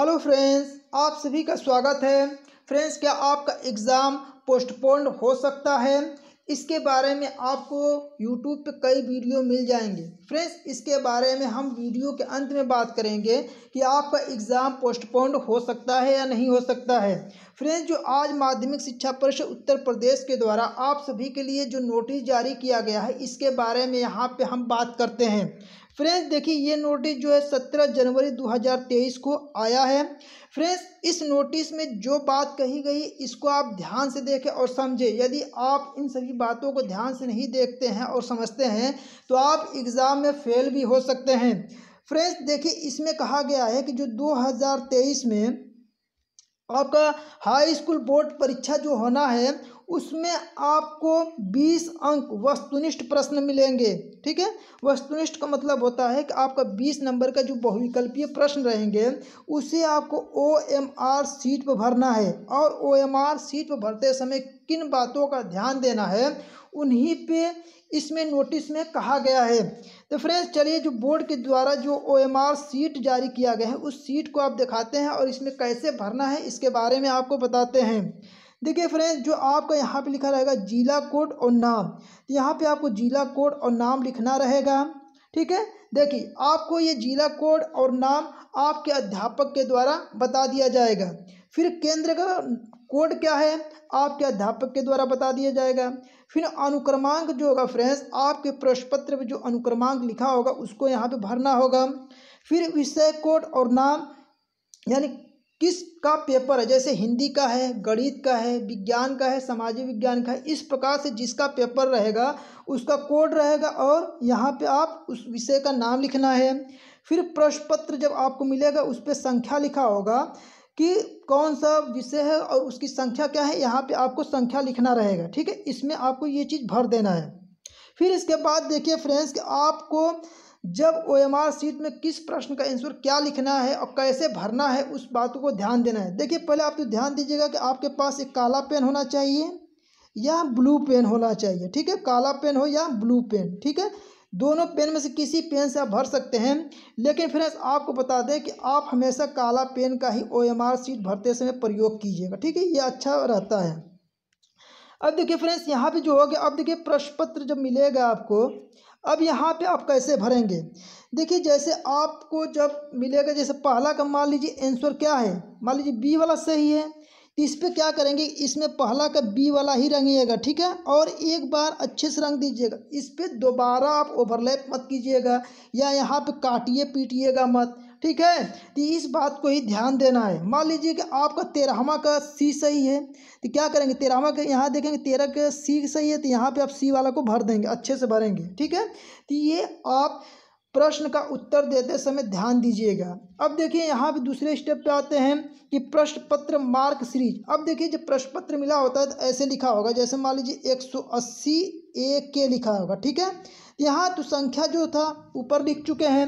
hello friends आप सभी का स्वागत है फ्रेंड्स क्या आपका एग्ज़ाम पोस्टपोन हो सकता है इसके बारे में आपको यूट्यूब पे कई वीडियो मिल जाएंगे फ्रेंड्स इसके बारे में हम वीडियो के अंत में बात करेंगे कि आपका एग्ज़ाम पोस्टपोन हो सकता है या नहीं हो सकता है फ्रेंड्स जो आज माध्यमिक शिक्षा परिषद उत्तर प्रदेश के द्वारा आप सभी के लिए जो नोटिस जारी किया गया है इसके बारे में यहाँ पे हम बात करते हैं फ्रेंड्स देखिए ये नोटिस जो है सत्रह जनवरी 2023 को आया है फ्रेंड्स इस नोटिस में जो बात कही गई इसको आप ध्यान से देखें और समझें यदि आप इन सभी बातों को ध्यान से नहीं देखते हैं और समझते हैं तो आप एग्ज़ाम में फेल भी हो सकते हैं फ्रेंड्स देखिए इसमें कहा गया है कि जो 2023 में आपका हाई स्कूल बोर्ड परीक्षा जो होना है उसमें आपको 20 अंक वस्तुनिष्ठ प्रश्न मिलेंगे ठीक है वस्तुनिष्ठ का मतलब होता है कि आपका 20 नंबर का जो बहुविकल्पीय प्रश्न रहेंगे उसे आपको ओ एम आर सीट पर भरना है और ओ एम आर सीट पर भरते समय किन बातों का ध्यान देना है उन्हीं पे इसमें नोटिस में कहा गया है तो फ्रेंड्स चलिए जो बोर्ड के द्वारा जो ओ एम आर सीट जारी किया गया है उस सीट को आप दिखाते हैं और इसमें कैसे भरना है इसके बारे में आपको बताते हैं देखिए फ्रेंड्स जो आपका यहाँ पे लिखा रहेगा जिला कोड और नाम तो यहाँ पे आपको जिला कोड और नाम लिखना रहेगा ठीक है देखिए आपको ये जिला कोड और नाम आपके अध्यापक के द्वारा बता दिया जाएगा फिर केंद्र का कोड क्या है आपके अध्यापक के द्वारा बता दिया जाएगा फिर अनुक्रमांक जो होगा फ्रेंड्स आपके प्रश्न पत्र में जो अनुक्रमांक लिखा होगा उसको यहाँ पे भरना होगा फिर विषय कोड और नाम यानी किस का पेपर है जैसे हिंदी का है गणित का है विज्ञान का है सामाजिक विज्ञान का है इस प्रकार से जिसका पेपर रहेगा उसका कोड रहेगा और यहाँ पे आप उस विषय का नाम लिखना है फिर प्रश्न पत्र जब आपको मिलेगा उस पर संख्या लिखा होगा कि कौन सा विषय है और उसकी संख्या क्या है यहाँ पे आपको संख्या लिखना रहेगा ठीक है इसमें आपको ये चीज़ भर देना है फिर इसके बाद देखिए फ्रेंड्स कि आपको जब ओ एम आर सीट में किस प्रश्न का आंसर क्या लिखना है और कैसे भरना है उस बात को ध्यान देना है देखिए पहले आप तो ध्यान दीजिएगा कि आपके पास एक काला पेन होना चाहिए या ब्लू पेन होना चाहिए ठीक है काला पेन हो या ब्लू पेन ठीक है दोनों पेन में से किसी पेन से आप भर सकते हैं लेकिन फ्रेंड्स आपको बता दें कि आप हमेशा काला पेन का ही ओ एम आर सीट भरते समय प्रयोग कीजिएगा ठीक है ये अच्छा रहता है अब देखिए फ्रेंड्स यहाँ पे जो हो गया अब देखिए प्रश्न पत्र जब मिलेगा आपको अब यहाँ पे आप कैसे भरेंगे देखिए जैसे आपको जब मिलेगा जैसे पहला का मान लीजिए आंसर क्या है मान लीजिए बी वाला सही है तो इस पर क्या करेंगे इसमें पहला का बी वाला ही रंगिएगा ठीक है और एक बार अच्छे से रंग दीजिएगा इस पर दोबारा आप ओवरलैप मत कीजिएगा या यहाँ पे काटिए पीटिएगा मत ठीक है तो इस बात को ही ध्यान देना है मान लीजिए कि आपका तेरहवा का सी सही है तो क्या करेंगे तेरहवा का यहाँ देखेंगे तेरह का सी सही है तो यहाँ पे आप सी वाला को भर देंगे अच्छे से भरेंगे ठीक है तो ये आप प्रश्न का उत्तर देते समय ध्यान दीजिएगा अब देखिए यहाँ भी दूसरे स्टेप पे आते हैं कि प्रश्न पत्र मार्क सीरीज अब देखिए जब प्रश्न पत्र मिला होता है तो ऐसे लिखा होगा जैसे मान लीजिए 180 ए के लिखा होगा ठीक है यहाँ तो संख्या जो था ऊपर लिख चुके हैं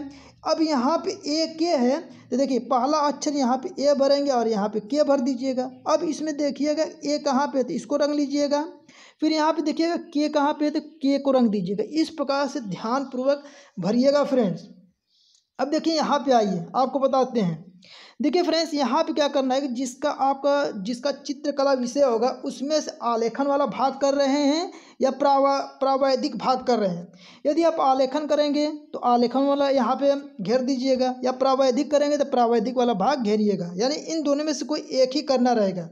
अब यहाँ पे ए के है तो देखिए पहला अक्षर यहाँ पे ए भरेंगे और यहाँ पे के भर दीजिएगा अब इसमें देखिएगा ए कहाँ पे तो इसको रंग लीजिएगा फिर यहाँ पे देखिएगा के कहाँ पे तो के को रंग दीजिएगा इस प्रकार से ध्यानपूर्वक भरिएगा फ्रेंड्स अब देखिए यहाँ पे आइए आपको बताते हैं देखिए फ्रेंड्स यहाँ पे क्या करना है कि जिसका आपका जिसका चित्रकला विषय होगा उसमें से आलेखन वाला भाग कर रहे हैं या प्रावा प्रावैधिक भाग कर रहे हैं यदि आप आलेखन करेंगे तो आलेखन वाला यहाँ पे घेर दीजिएगा या प्रावैधिक करेंगे तो प्रावैधिक वाला भाग घेरिएगा यानी इन दोनों में से कोई एक ही करना रहेगा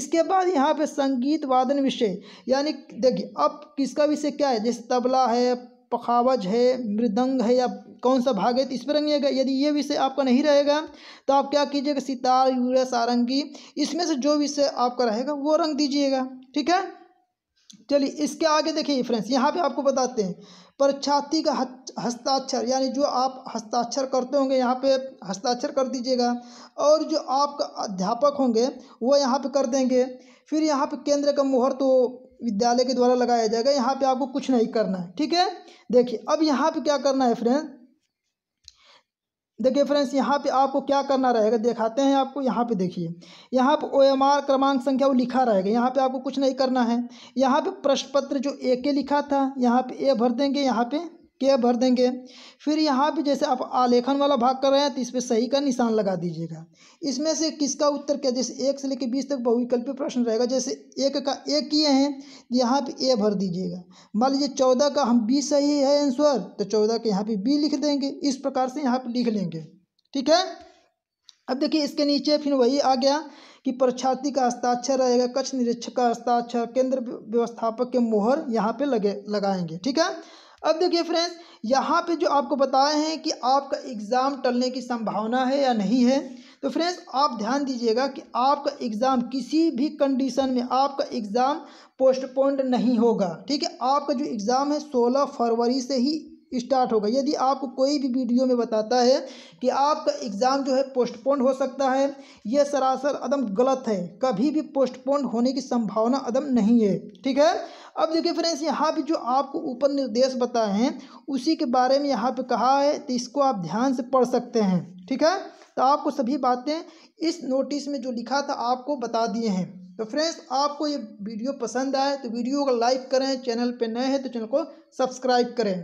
इसके बाद यहाँ पे संगीत वादन विषय यानी देखिए अब किसका विषय क्या है जैसे तबला है पखावज है मृदंग है या कौन सा भाग है तो इस पर रंगिएगा यदि ये विषय आपका नहीं रहेगा तो आप क्या कीजिएगा सितार यूरा सारंगी इसमें से जो विषय आपका रहेगा वो रंग दीजिएगा ठीक है चलिए इसके आगे देखिए फ्रेंड्स यहाँ पे आपको बताते हैं परीक्षार्थी का हस्ताक्षर यानी जो आप हस्ताक्षर करते होंगे यहाँ पे हस्ताक्षर कर दीजिएगा और जो आपका अध्यापक होंगे वो यहाँ पे कर देंगे फिर यहाँ पे केंद्र का मुहर तो विद्यालय के द्वारा लगाया जाएगा यहाँ पे आपको कुछ नहीं करना है ठीक है देखिए अब यहाँ पे क्या करना है फ्रेंड्स देखिए फ्रेंड्स यहाँ पे आपको क्या करना रहेगा दिखाते हैं आपको यहाँ पे देखिए यहाँ पे ओ एम आर क्रमांक संख्या वो लिखा रहेगा यहाँ पे आपको कुछ नहीं करना है यहाँ पे प्रश्न पत्र जो ए के लिखा था यहाँ पे ए भर देंगे यहाँ पे के भर देंगे फिर यहाँ पे जैसे आप आलेखन वाला भाग कर रहे हैं तो इस पर सही का निशान लगा दीजिएगा इसमें से किसका उत्तर क्या जैसे एक से लेकर बीस तक बहुविकल्पी प्रश्न रहेगा जैसे एक का एक किए हैं तो यहाँ पे ए भर दीजिएगा मान लीजिए चौदह का हम बी सही है आंसर तो चौदह का यहाँ पे बी लिख देंगे इस प्रकार से यहाँ पर लिख लेंगे ठीक है अब देखिए इसके नीचे फिर वही आ गया कि परीक्षार्थी का हस्ताक्षर रहेगा कक्ष निरीक्षक का हस्ताक्षर केंद्र व्यवस्थापक के मोहर यहाँ पे लगे लगाएंगे ठीक है अब देखिए फ्रेंड्स यहाँ पे जो आपको बताए हैं कि आपका एग्ज़ाम टलने की संभावना है या नहीं है तो फ्रेंड्स आप ध्यान दीजिएगा कि आपका एग्ज़ाम किसी भी कंडीशन में आपका एग्ज़ाम पोस्टपोन्ड नहीं होगा ठीक है आपका जो एग्ज़ाम है सोलह फरवरी से ही स्टार्ट होगा यदि आपको कोई भी वीडियो में बताता है कि आपका एग्ज़ाम जो है पोस्टपोन्ड हो सकता है यह सरासर अदम गलत है कभी भी पोस्टपोन्ड होने की संभावना अदम नहीं है ठीक है अब देखिए फ्रेंड्स यहाँ पे जो आपको ऊपर निर्देश बताए हैं उसी के बारे में यहाँ पे कहा है तो इसको आप ध्यान से पढ़ सकते हैं ठीक है तो आपको सभी बातें इस नोटिस में जो लिखा था आपको बता दिए हैं तो फ्रेंड्स आपको ये वीडियो पसंद आए तो वीडियो को लाइक करें चैनल पे नए हैं तो चैनल को सब्सक्राइब करें